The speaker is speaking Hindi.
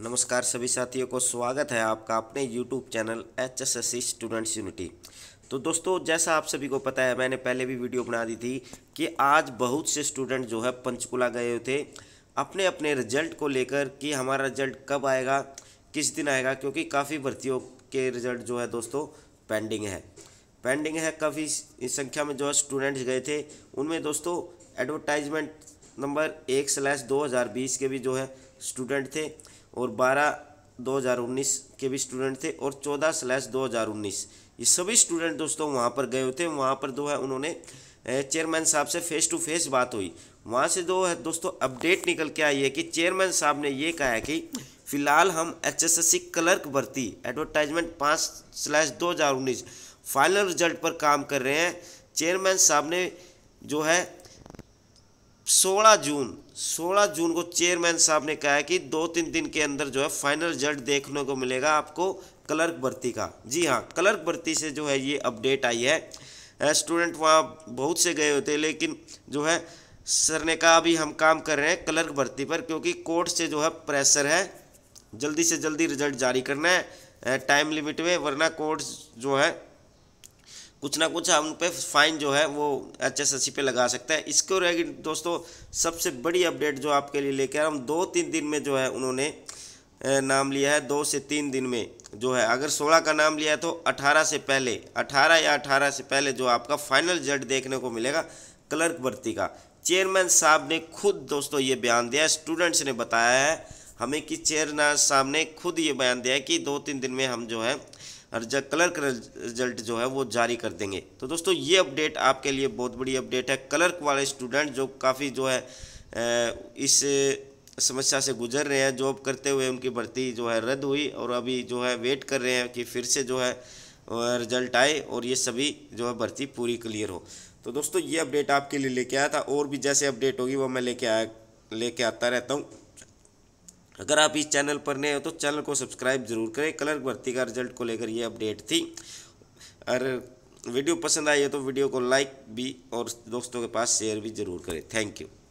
नमस्कार सभी साथियों को स्वागत है आपका अपने YouTube channel H S S C students unity तो दोस्तों जैसा आप सभी को पता है मैंने पहले भी वीडियो बना दी थी कि आज बहुत से स्टूडेंट जो है पंचकुला गए थे अपने अपने रिजल्ट को लेकर कि हमारा रिजल्ट कब आएगा किस दिन आएगा क्योंकि काफ़ी भर्तियों के रिजल्ट जो है दोस्तों पेंडिंग है पेंडिंग है काफ़ी संख्या में जो है स्टूडेंट्स गए थे उनमें दोस्तों एडवर्टाइजमेंट नंबर एक स्लैश दो हज़ार बीस के भी जो है स्टूडेंट थे और बारह 2019 के भी स्टूडेंट थे और 14 स्लैश 2019 ये सभी स्टूडेंट दोस्तों वहाँ पर गए होते हैं वहाँ पर दो है उन्होंने चेयरमैन साहब से फेस टू फेस बात हुई वहाँ से दो है दोस्तों अपडेट निकल के आई है कि चेयरमैन साहब ने ये कहा है कि फिलहाल हम एचएसएससी क्लर्क भर्ती एडवर्टाइजमेंट पाँच स्लैश दो हज़ार उन्नीस फाइनल रिजल्ट पर काम कर रहे हैं चेयरमैन साहब ने जो है 16 जून 16 जून को चेयरमैन साहब ने कहा है कि दो तीन दिन के अंदर जो है फाइनल रिजल्ट देखने को मिलेगा आपको क्लर्क भर्ती का जी हाँ क्लर्क भर्ती से जो है ये अपडेट आई है स्टूडेंट वहाँ बहुत से गए होते लेकिन जो है सर ने कहा अभी हम काम कर रहे हैं क्लर्क भर्ती पर क्योंकि कोर्ट से जो है प्रेशर है जल्दी से जल्दी रिजल्ट जारी करना है टाइम लिमिट में वरना कोर्ट जो है कुछ ना कुछ हम पे फाइन जो है वो एच एस एस सी पे लगा सकता है इसको रहेगी दोस्तों सबसे बड़ी अपडेट जो आपके लिए लेकर हम दो तीन दिन में जो है उन्होंने नाम लिया है दो से तीन दिन में जो है अगर सोलह का नाम लिया है तो अठारह से पहले अठारह या अठारह से पहले जो आपका फाइनल रिजल्ट देखने को मिलेगा क्लर्क भर्ती का चेयरमैन साहब ने खुद दोस्तों ये बयान दिया स्टूडेंट्स ने बताया है हमें कि चेयरमैन साहब ने खुद ये बयान दिया है कि दो तीन दिन में हम जो है कलर रिजल्ट जो है वो जारी कर देंगे तो दोस्तों ये अपडेट आपके लिए बहुत बड़ी अपडेट है क्लर्क वाले स्टूडेंट जो काफ़ी जो है इस समस्या से गुजर रहे हैं जॉब करते हुए उनकी भर्ती जो है रद्द हुई और अभी जो है वेट कर रहे हैं कि फिर से जो है रिजल्ट आए और ये सभी जो है भर्ती पूरी क्लियर हो तो दोस्तों ये अपडेट आपके लिए लेके आया था और भी जैसे अपडेट होगी वो मैं लेके आया लेके आता रहता हूँ अगर आप इस चैनल पर नए हो तो चैनल को सब्सक्राइब जरूर करें कलर भर्ती का रिजल्ट को लेकर ये अपडेट थी और वीडियो पसंद आई है तो वीडियो को लाइक भी और दोस्तों के पास शेयर भी जरूर करें थैंक यू